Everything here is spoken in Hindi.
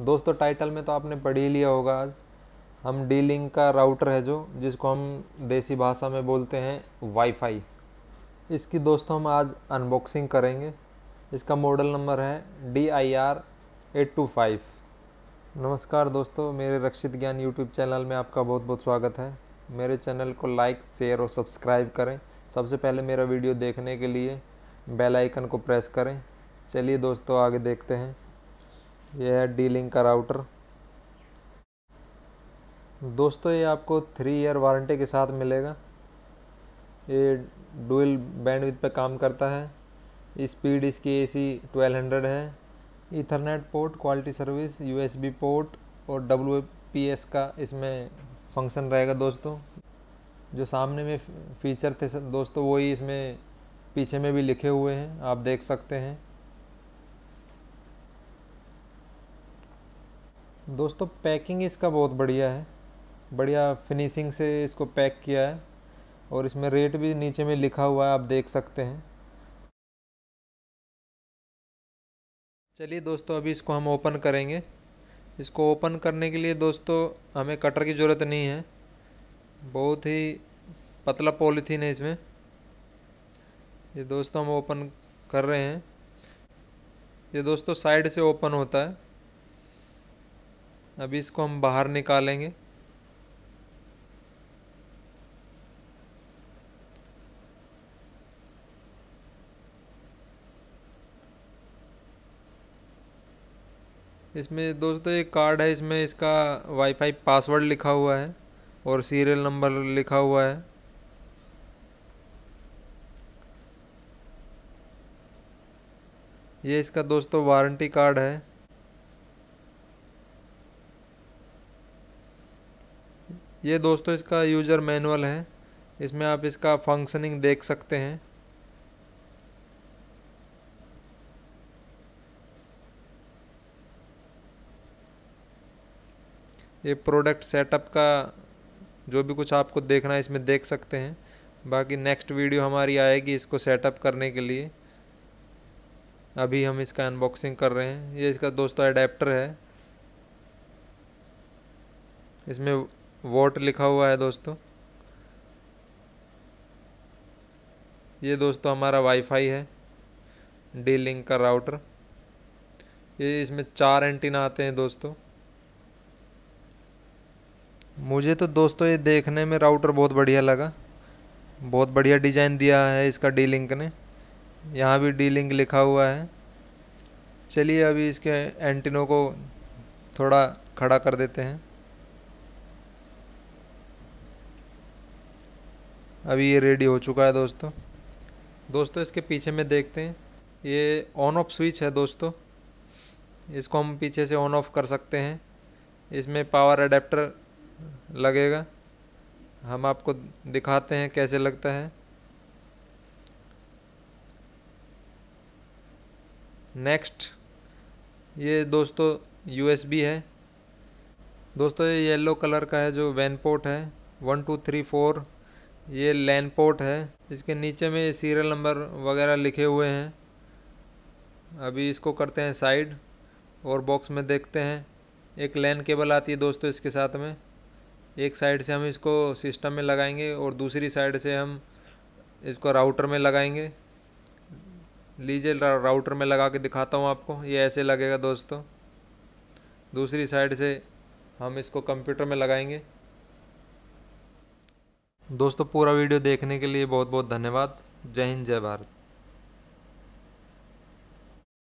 दोस्तों टाइटल में तो आपने पढ़ ही लिया होगा आज हम डी लिंक का राउटर है जो जिसको हम देसी भाषा में बोलते हैं वाईफाई इसकी दोस्तों हम आज अनबॉक्सिंग करेंगे इसका मॉडल नंबर है D I R eight two five नमस्कार दोस्तों मेरे रक्षित ज्ञान यूट्यूब चैनल में आपका बहुत बहुत स्वागत है मेरे चैनल को लाइक शेयर और सब्सक्राइब करें सबसे पहले मेरा वीडियो देखने के लिए बेल आइकन को प्रेस करें चलिए दोस्तों आगे देखते हैं यह है डी लिंक का राउटर दोस्तों ये आपको थ्री ईयर वारंटी के साथ मिलेगा ये डुअल बैंडविथ पे काम करता है स्पीड इसकी ए सी ट्वेल्व हंड्रेड है ethernet port quality service USB port और डब्ल्यू पी एस का इसमें फंक्शन रहेगा दोस्तों जो सामने में फीचर थे दोस्तों वही इसमें पीछे में भी लिखे हुए हैं आप देख सकते हैं दोस्तों पैकिंग इसका बहुत बढ़िया है बढ़िया फिनिशिंग से इसको पैक किया है और इसमें रेट भी नीचे में लिखा हुआ है आप देख सकते हैं चलिए दोस्तों अभी इसको हम ओपन करेंगे इसको ओपन करने के लिए दोस्तों हमें कटर की ज़रूरत नहीं है बहुत ही पतला पॉलीथीन है इसमें ये दोस्तों हम ओपन कर रहे हैं ये दोस्तों साइड से ओपन होता है अभी इसको हम बाहर निकालेंगे इसमें दोस्तों एक कार्ड है इसमें इसका वाईफाई पासवर्ड लिखा हुआ है और सीरियल नंबर लिखा हुआ है ये इसका दोस्तों वारंटी कार्ड है ये दोस्तों इसका यूज़र मैनुअल है इसमें आप इसका फंक्शनिंग देख सकते हैं ये प्रोडक्ट सेटअप का जो भी कुछ आपको देखना है इसमें देख सकते हैं बाकी नेक्स्ट वीडियो हमारी आएगी इसको सेटअप करने के लिए अभी हम इसका अनबॉक्सिंग कर रहे हैं ये इसका दोस्तों अडेप्टर है इसमें वॉट लिखा हुआ है दोस्तों ये दोस्तों हमारा वाईफाई है डी लिंक का राउटर ये इसमें चार एंटीना आते हैं दोस्तों मुझे तो दोस्तों ये देखने में राउटर बहुत बढ़िया लगा बहुत बढ़िया डिज़ाइन दिया है इसका डी लिंक ने यहाँ भी डी लिंक लिखा हुआ है चलिए अभी इसके एंटीनों को थोड़ा खड़ा कर देते हैं अभी ये रेडी हो चुका है दोस्तों दोस्तों इसके पीछे में देखते हैं ये ऑन ऑफ स्विच है दोस्तों इसको हम पीछे से ऑन ऑफ कर सकते हैं इसमें पावर अडेप्टर लगेगा हम आपको दिखाते हैं कैसे लगता है नेक्स्ट ये दोस्तों यूएसबी है दोस्तों ये येलो कलर का है जो वैन पोर्ट है वन टू थ्री फोर ये लैन पोर्ट है इसके नीचे में सीरियल नंबर वगैरह लिखे हुए हैं अभी इसको करते हैं साइड और बॉक्स में देखते हैं एक लैन केबल आती है दोस्तों इसके साथ में एक साइड से हम इसको सिस्टम में लगाएंगे और दूसरी साइड से हम इसको राउटर में लगाएंगे लीजिए राउटर में लगा के दिखाता हूँ आपको ये ऐसे लगेगा दोस्तों दूसरी साइड से हम इसको कंप्यूटर में लगाएंगे दोस्तों पूरा वीडियो देखने के लिए बहुत बहुत धन्यवाद जय हिंद जय भारत